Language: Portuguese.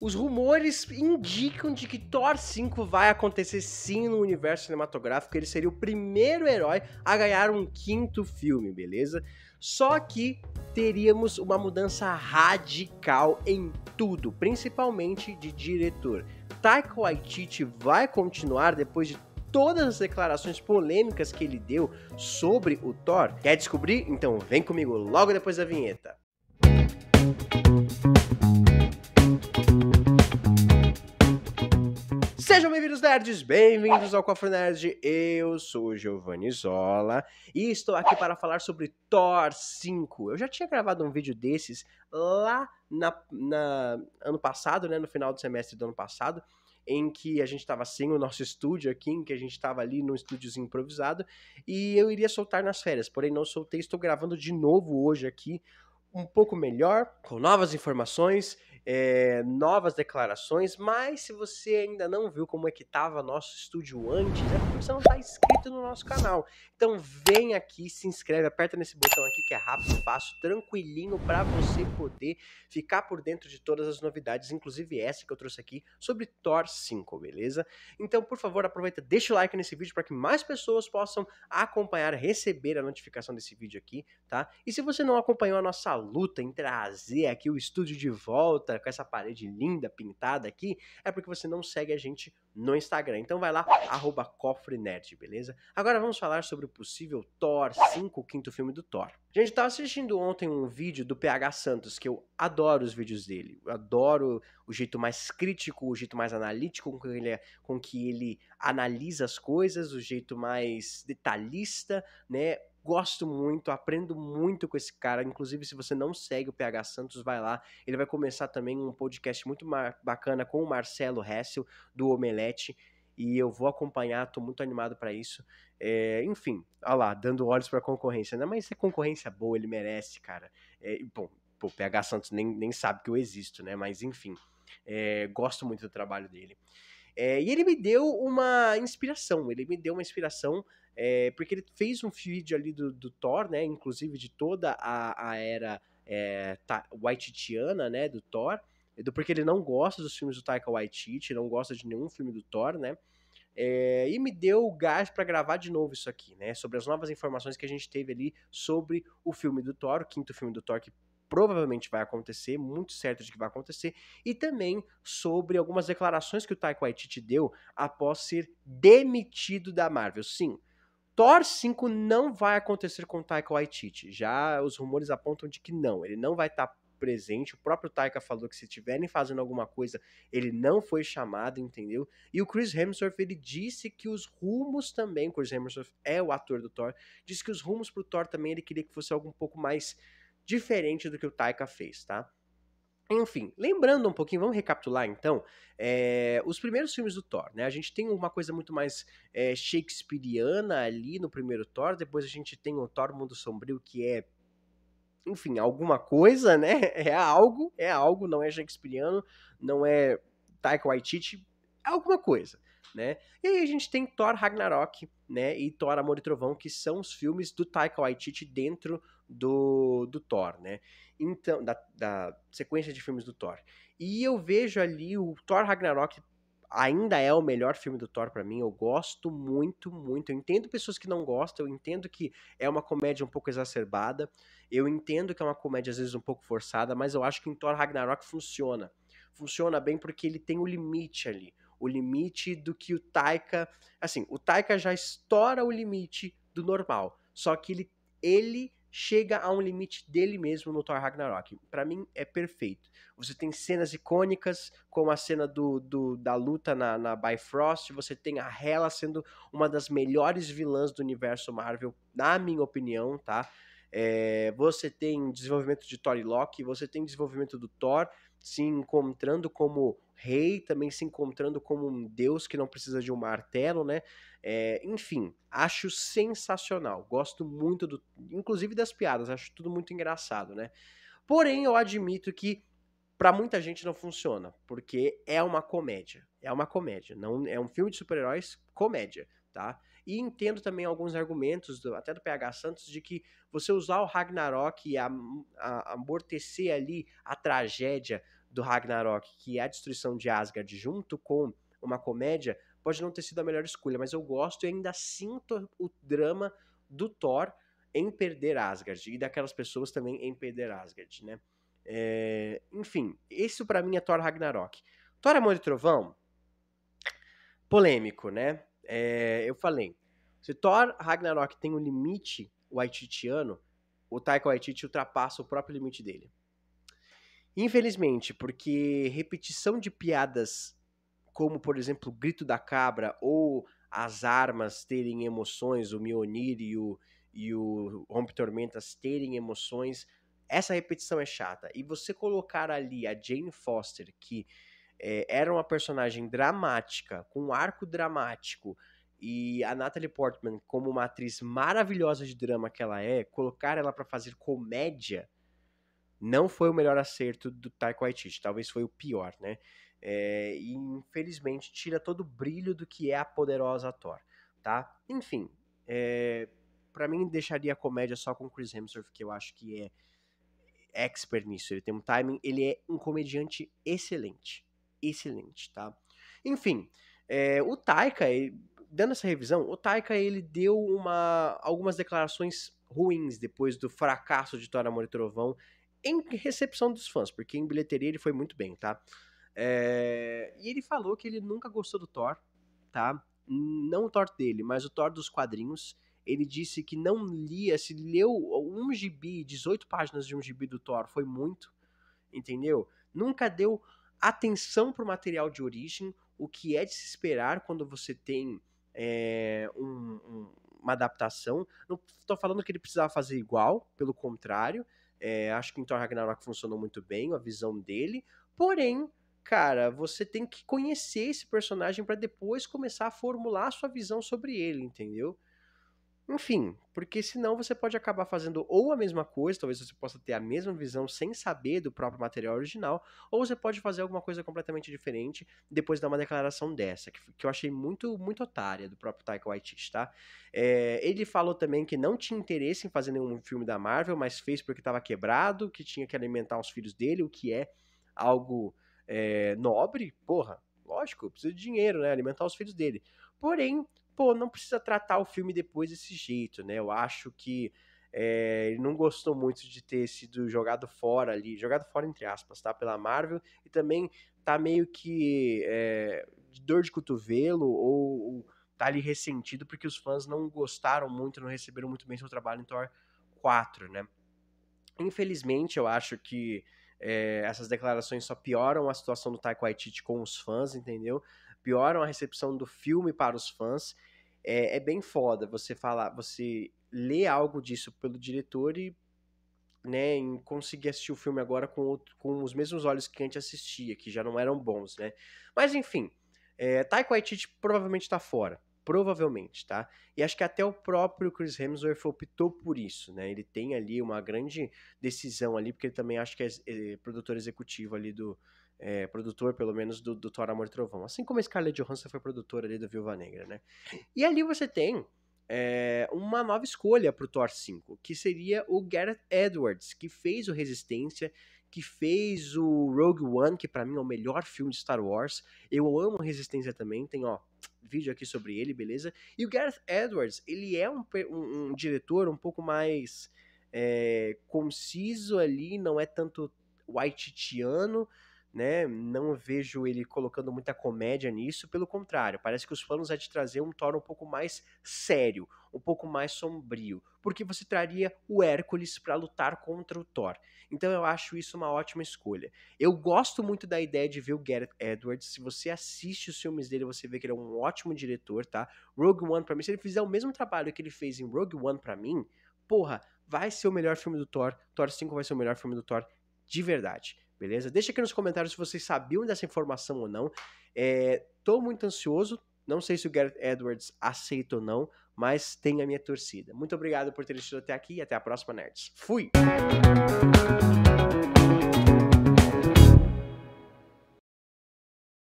Os rumores indicam de que Thor 5 vai acontecer sim no universo cinematográfico, ele seria o primeiro herói a ganhar um quinto filme, beleza? Só que teríamos uma mudança radical em tudo, principalmente de diretor. Taika Waititi vai continuar depois de todas as declarações polêmicas que ele deu sobre o Thor. Quer descobrir? Então vem comigo logo depois da vinheta. Música Sejam bem-vindos, nerds! Bem-vindos ao Cofre Nerd. Eu sou Giovanni Zola e estou aqui para falar sobre Thor 5. Eu já tinha gravado um vídeo desses lá na, na ano passado, né, no final do semestre do ano passado, em que a gente estava sem o nosso estúdio aqui, em que a gente estava ali num estúdiozinho improvisado, e eu iria soltar nas férias, porém não soltei, estou gravando de novo hoje aqui, um pouco melhor, com novas informações é, novas declarações, mas se você ainda não viu como é que estava nosso estúdio antes, é porque você não está inscrito no nosso canal. Então vem aqui, se inscreve, aperta nesse botão aqui que é rápido, fácil, tranquilinho para você poder ficar por dentro de todas as novidades, inclusive essa que eu trouxe aqui sobre Thor 5, beleza? Então, por favor, aproveita, deixa o like nesse vídeo para que mais pessoas possam acompanhar, receber a notificação desse vídeo aqui, tá? E se você não acompanhou a nossa luta em trazer aqui o estúdio de volta, com essa parede linda pintada aqui, é porque você não segue a gente no Instagram. Então vai lá, arroba cofrenerd, beleza? Agora vamos falar sobre o possível Thor 5, o quinto filme do Thor. Gente, eu tava assistindo ontem um vídeo do PH Santos, que eu adoro os vídeos dele. Eu adoro o jeito mais crítico, o jeito mais analítico com que ele, é, com que ele analisa as coisas, o jeito mais detalhista, né? gosto muito, aprendo muito com esse cara. Inclusive, se você não segue o PH Santos, vai lá. Ele vai começar também um podcast muito bacana com o Marcelo Hessel, do Omelete. E eu vou acompanhar, estou muito animado para isso. É, enfim, olha lá, dando olhos para a concorrência. Né? Mas é concorrência boa, ele merece, cara. É, bom, o PH Santos nem, nem sabe que eu existo, né? Mas enfim, é, gosto muito do trabalho dele. É, e ele me deu uma inspiração, ele me deu uma inspiração é, porque ele fez um feed ali do, do Thor, né? Inclusive de toda a, a era é, ta, né? Do Thor. Porque ele não gosta dos filmes do Taika Waititi, não gosta de nenhum filme do Thor, né? É, e me deu o gás para gravar de novo isso aqui, né? Sobre as novas informações que a gente teve ali sobre o filme do Thor, o quinto filme do Thor que provavelmente vai acontecer, muito certo de que vai acontecer, e também sobre algumas declarações que o Taika Waititi deu após ser demitido da Marvel. Sim, Thor 5 não vai acontecer com Taika Waititi. Já os rumores apontam de que não, ele não vai estar tá presente. O próprio Taika falou que se estiverem fazendo alguma coisa, ele não foi chamado, entendeu? E o Chris Hemsworth, ele disse que os rumos também, Chris Hemsworth é o ator do Thor, disse que os rumos pro Thor também ele queria que fosse algo um pouco mais diferente do que o Taika fez, tá? Enfim, lembrando um pouquinho, vamos recapitular então, é, os primeiros filmes do Thor, né? A gente tem uma coisa muito mais é, shakespeariana ali no primeiro Thor, depois a gente tem o Thor Mundo Sombrio, que é, enfim, alguma coisa, né? É algo, é algo, não é shakespeariano, não é Taika Waititi, é alguma coisa. Né? E aí a gente tem Thor Ragnarok, né, e Thor Amor e Trovão, que são os filmes do Taika Waititi dentro do, do Thor, né? Então, da, da sequência de filmes do Thor. E eu vejo ali o Thor Ragnarok ainda é o melhor filme do Thor para mim. Eu gosto muito, muito. Eu entendo pessoas que não gostam, eu entendo que é uma comédia um pouco exacerbada. Eu entendo que é uma comédia às vezes um pouco forçada, mas eu acho que em Thor Ragnarok funciona. Funciona bem porque ele tem o um limite ali, o limite do que o Taika, assim, o Taika já estoura o limite do normal. Só que ele ele chega a um limite dele mesmo no Thor Ragnarok. Para mim é perfeito. Você tem cenas icônicas, como a cena do, do da luta na, na, Bifrost, você tem a Hela sendo uma das melhores vilãs do universo Marvel, na minha opinião, tá? É, você tem desenvolvimento de Thor e Loki, você tem desenvolvimento do Thor, se encontrando como rei, também se encontrando como um deus que não precisa de um martelo, né? É, enfim, acho sensacional. Gosto muito do, inclusive das piadas, acho tudo muito engraçado, né? Porém, eu admito que para muita gente não funciona, porque é uma comédia. É uma comédia, não é um filme de super-heróis comédia, tá? E entendo também alguns argumentos, do, até do PH Santos, de que você usar o Ragnarok e a, a, amortecer ali a tragédia do Ragnarok, que é a destruição de Asgard, junto com uma comédia, pode não ter sido a melhor escolha, mas eu gosto e ainda sinto o drama do Thor em perder Asgard e daquelas pessoas também em perder Asgard, né? É, enfim, isso para mim é Thor Ragnarok. Thor Amor é e Trovão, polêmico, né? é, eu falei, se Thor Ragnarok tem um limite waititiano, o Taika Waititi ultrapassa o próprio limite dele. Infelizmente, porque repetição de piadas como, por exemplo, o grito da cabra ou as armas terem emoções, o Mionir e o, e o Rompe Tormentas terem emoções, essa repetição é chata. E você colocar ali a Jane Foster, que é, era uma personagem dramática, com um arco dramático, e a Natalie Portman, como uma atriz maravilhosa de drama que ela é, colocar ela para fazer comédia não foi o melhor acerto do Taika Waititi, talvez foi o pior, né? É, e infelizmente tira todo o brilho do que é a poderosa Thor, tá? Enfim, é, eh, para mim deixaria a comédia só com Chris Hemsworth, que eu acho que é expert nisso, ele tem um timing, ele é um comediante excelente excelente, tá? Enfim, é, o Taika, dando essa revisão, o Taika ele deu uma, algumas declarações ruins depois do fracasso de Thor Amor e Trovão em recepção dos fãs, porque em bilheteria ele foi muito bem, tá? É, e ele falou que ele nunca gostou do Thor, tá? Não o Thor dele, mas o Thor dos quadrinhos. Ele disse que não lia, se leu um gibi, 18 páginas de um gibi do Thor, foi muito, entendeu? Nunca deu atenção para o material de origem, o que é de se esperar quando você tem é, um, um, uma adaptação. Não estou falando que ele precisava fazer igual, pelo contrário. É, acho que então Ragnarok funcionou muito bem, a visão dele. Porém, cara, você tem que conhecer esse personagem para depois começar a formular a sua visão sobre ele, entendeu? Enfim, porque senão você pode acabar fazendo ou a mesma coisa, talvez você possa ter a mesma visão sem saber do próprio material original, ou você pode fazer alguma coisa completamente diferente depois de uma declaração dessa, que, que eu achei muito muito otária do próprio Taika Waititi, tá? É, ele falou também que não tinha interesse em fazer nenhum filme da Marvel, mas fez porque estava quebrado, que tinha que alimentar os filhos dele, o que é algo é, nobre, porra, lógico, precisa de dinheiro, né? Alimentar os filhos dele. Porém, pô, não precisa tratar o filme depois desse jeito, né? Eu acho que é, ele não gostou muito de ter sido jogado fora ali, jogado fora entre aspas, tá? Pela Marvel, e também tá meio que é, de dor de cotovelo ou, ou tá ali ressentido porque os fãs não gostaram muito, não receberam muito bem seu trabalho em Thor 4, né? Infelizmente, eu acho que é, essas declarações só pioram a situação do Taika Waititi com os fãs, entendeu? pioram a recepção do filme para os fãs. É, é bem foda você falar, você ler algo disso pelo diretor e né, em conseguir assistir o filme agora com, outro, com os mesmos olhos que a gente assistia, que já não eram bons, né? Mas enfim, é, Taika Waititi provavelmente está fora. Provavelmente, tá? E acho que até o próprio Chris Hemsworth optou por isso, né? Ele tem ali uma grande decisão ali, porque ele também acho que é, é produtor executivo ali do, é, produtor, pelo menos, do, do Thor Amor e Trovão. Assim como a Scarlett Johansson foi produtora ali do Viúva Negra, né? E ali você tem é, uma nova escolha pro Thor 5, que seria o Gareth Edwards, que fez o Resistência, que fez o Rogue One, que para mim é o melhor filme de Star Wars. Eu amo Resistência também, tem ó vídeo aqui sobre ele, beleza? E o Gareth Edwards, ele é um, um, um diretor um pouco mais é, conciso ali, não é tanto white-tiano, né? Não vejo ele colocando muita comédia nisso, pelo contrário, parece que os planos é de trazer um Thor um pouco mais sério, um pouco mais sombrio, porque você traria o Hércules para lutar contra o Thor. Então eu acho isso uma ótima escolha. Eu gosto muito da ideia de ver o Gareth Edwards. Se você assiste os filmes dele, você vê que ele é um ótimo diretor, tá? Rogue One para mim, se ele fizer o mesmo trabalho que ele fez em Rogue One para mim, porra, vai ser o melhor filme do Thor. Thor 5 vai ser o melhor filme do Thor de verdade beleza? Deixa aqui nos comentários se vocês sabiam dessa informação ou não. Estou é, tô muito ansioso, não sei se o Gareth Edwards aceita ou não, mas tem a minha torcida. Muito obrigado por ter assistido até aqui e até a próxima, nerds. Fui!